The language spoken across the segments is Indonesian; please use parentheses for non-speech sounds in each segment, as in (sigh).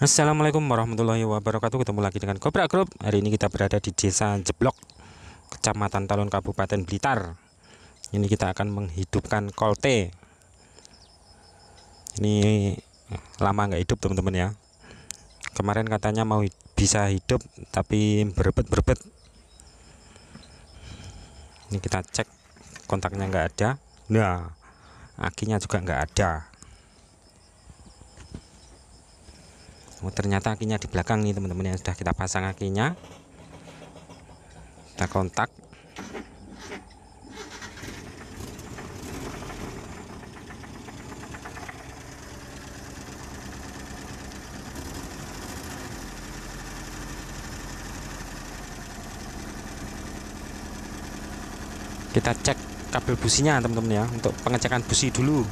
Assalamualaikum warahmatullahi wabarakatuh Ketemu lagi dengan Kobra Group Hari ini kita berada di desa Jeblok Kecamatan Talun Kabupaten Blitar Ini kita akan menghidupkan kolte Ini lama nggak hidup teman-teman ya Kemarin katanya mau bisa hidup Tapi berbet-berbet Ini kita cek kontaknya nggak ada Nah akinya juga nggak ada oh, ternyata akinya di belakang nih teman-teman yang sudah kita pasang akinya kita kontak kita cek kabel businya teman-teman ya untuk pengecekan busi dulu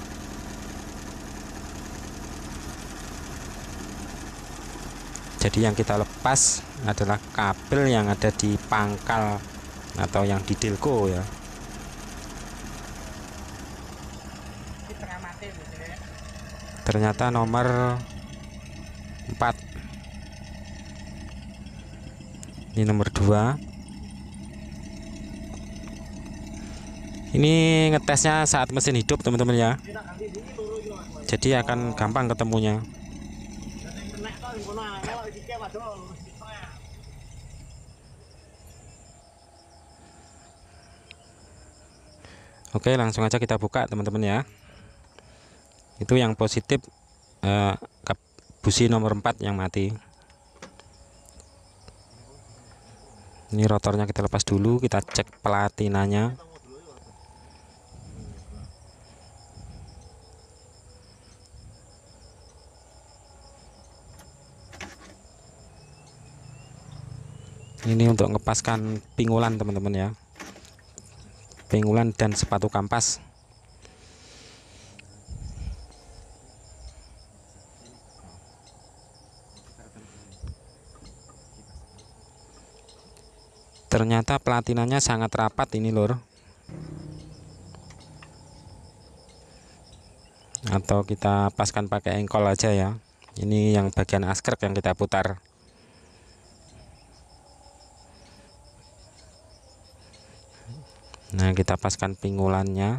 jadi yang kita lepas adalah kabel yang ada di pangkal atau yang di Delco ya ternyata nomor 4 ini nomor 2 ini ngetesnya saat mesin hidup teman-teman ya jadi akan gampang ketemunya Oke, langsung aja kita buka teman-teman ya. Itu yang positif eh, busi nomor 4 yang mati. Ini rotornya kita lepas dulu, kita cek platinanya. ini untuk ngepaskan pinggulan teman-teman ya pinggulan dan sepatu kampas ternyata pelatinannya sangat rapat ini lor atau kita paskan pakai engkol aja ya ini yang bagian asker yang kita putar nah kita paskan pinggulannya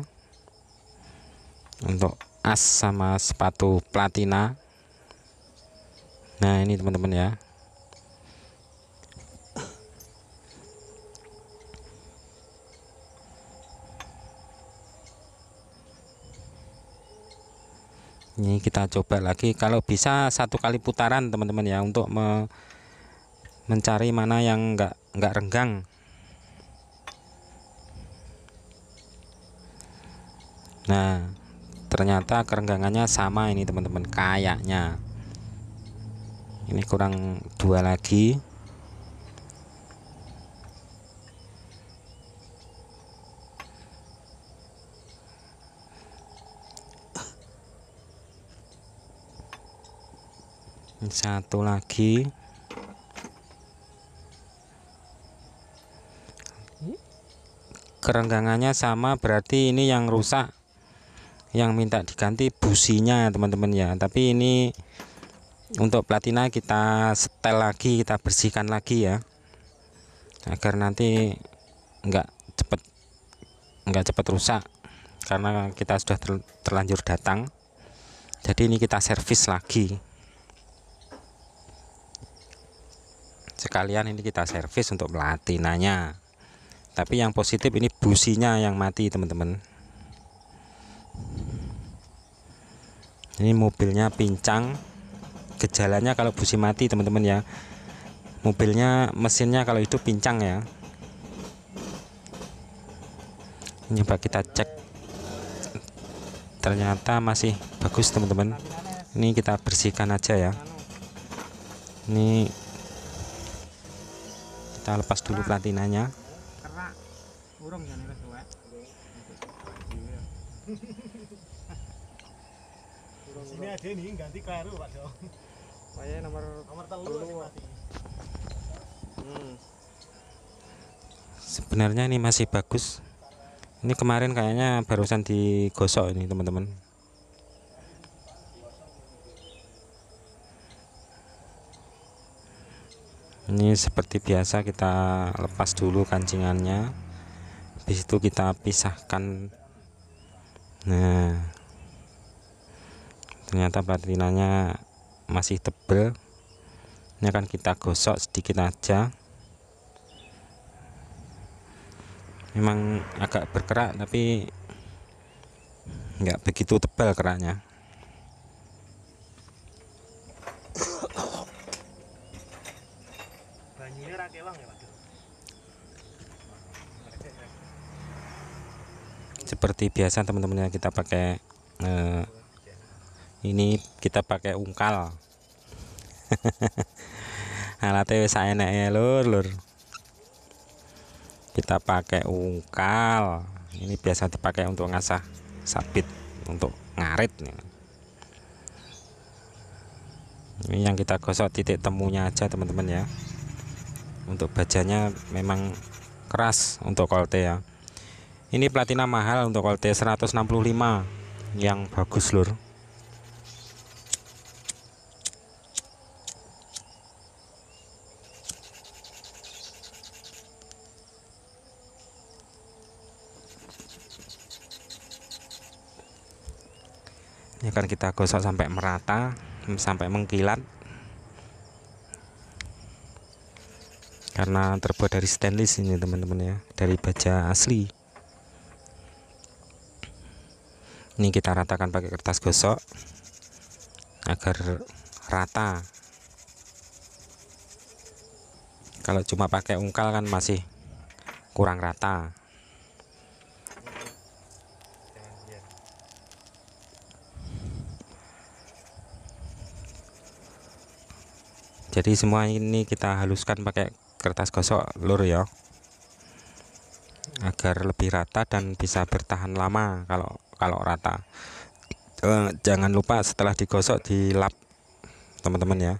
untuk as sama sepatu platina nah ini teman-teman ya ini kita coba lagi kalau bisa satu kali putaran teman-teman ya untuk me mencari mana yang enggak enggak renggang nah ternyata kerenggangannya sama ini teman-teman kayaknya ini kurang dua lagi satu lagi kerenggangannya sama berarti ini yang rusak yang minta diganti businya teman-teman ya tapi ini untuk platina kita setel lagi kita bersihkan lagi ya agar nanti enggak cepet enggak cepet rusak karena kita sudah terlanjur datang jadi ini kita servis lagi sekalian ini kita servis untuk platinanya tapi yang positif ini businya yang mati teman-teman ini mobilnya pincang gejalanya kalau busi mati teman-teman ya mobilnya mesinnya kalau itu pincang ya ini coba kita cek ternyata masih bagus teman-teman ini kita bersihkan aja ya ini kita lepas dulu platinanya Ini ganti Pak Dong. nomor nomor hmm. Sebenarnya ini masih bagus. Ini kemarin kayaknya barusan digosok ini teman-teman. Ini seperti biasa kita lepas dulu kancingannya. Habis itu kita pisahkan. Nah, ternyata platinanya masih tebel ini akan kita gosok sedikit aja memang agak berkerak tapi nggak begitu tebal keraknya ya, seperti biasa teman-teman kita pakai eh, ini kita pakai ungkal (laughs) alatnya saya enak lur lur kita pakai ungkal ini biasa dipakai untuk ngasah sabit untuk ngarit ini yang kita gosok titik temunya aja teman-teman ya untuk bajanya memang keras untuk kolte ya ini platina mahal untuk kolte 165 yang bagus lur ini ya akan kita gosok sampai merata sampai mengkilat karena terbuat dari stainless ini teman-teman ya dari baja asli ini kita ratakan pakai kertas gosok agar rata kalau cuma pakai ungkal kan masih kurang rata jadi semua ini kita haluskan pakai kertas gosok lur ya agar lebih rata dan bisa bertahan lama kalau kalau rata eh, jangan lupa setelah digosok dilap teman-teman ya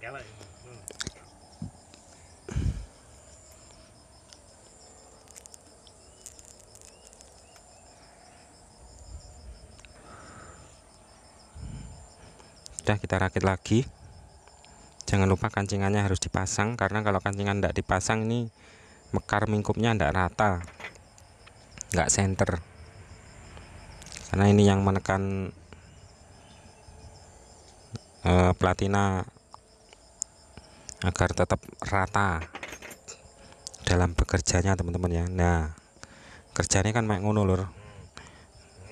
sudah kita rakit lagi jangan lupa kancingannya harus dipasang karena kalau kancingan tidak dipasang ini mekar mingkupnya tidak rata tidak center karena ini yang menekan e, platina agar tetap rata dalam bekerjanya teman-teman ya nah kerjanya kan main ngono lur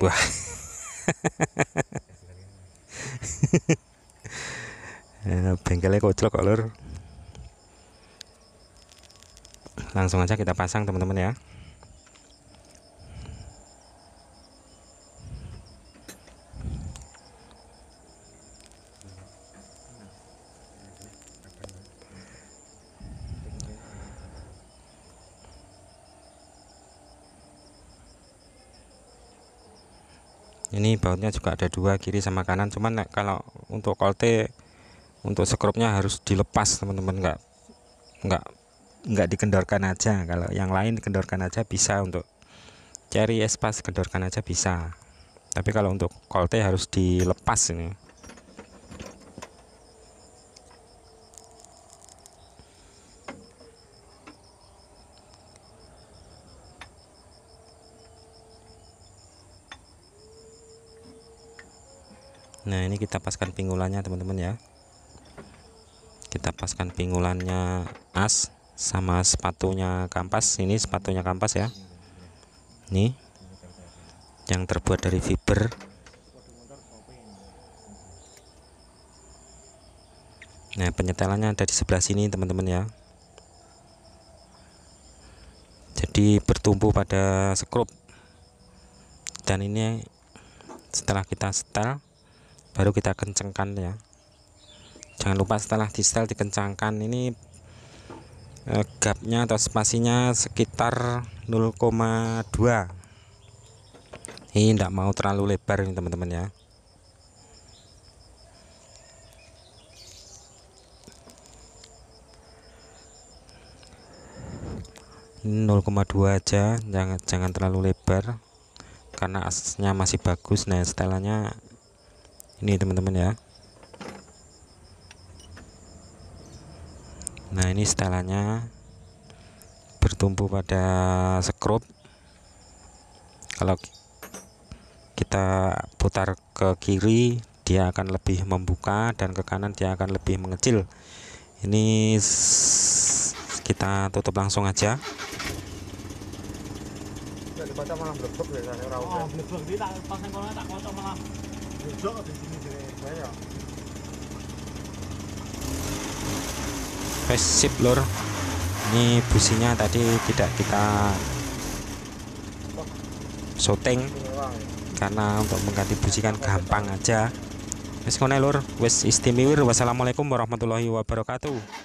wah (laughs) bengkelnya kocok kok lur langsung aja kita pasang teman-teman ya ini bautnya juga ada dua kiri sama kanan cuman kalau untuk kolte untuk skrupnya harus dilepas teman-teman nggak nggak nggak dikendorkan aja kalau yang lain dikendorkan aja bisa untuk cari espas kendorkan aja bisa tapi kalau untuk kolte harus dilepas ini nah ini kita paskan pinggulannya teman-teman ya kita paskan pinggulannya as sama sepatunya kampas ini sepatunya kampas ya ini yang terbuat dari fiber nah penyetelannya ada di sebelah sini teman-teman ya jadi bertumpu pada skrup dan ini setelah kita setel baru kita kencengkan ya jangan lupa setelah di setel dikencangkan ini eh, gapnya atau spasinya sekitar 0,2 ini tidak mau terlalu lebar ini teman-teman ya ini 0,2 aja jangan jangan terlalu lebar karena asnya masih bagus nah setelahnya ini teman-teman ya ini setelannya bertumpu pada skrup kalau kita putar ke kiri dia akan lebih membuka dan ke kanan dia akan lebih mengecil ini kita tutup langsung aja ya? Oh, Wes lor. Ini businya tadi tidak kita shooting karena untuk mengganti busi kan gampang aja. Wes ngene ya, wes istimewa. Wassalamualaikum warahmatullahi wabarakatuh.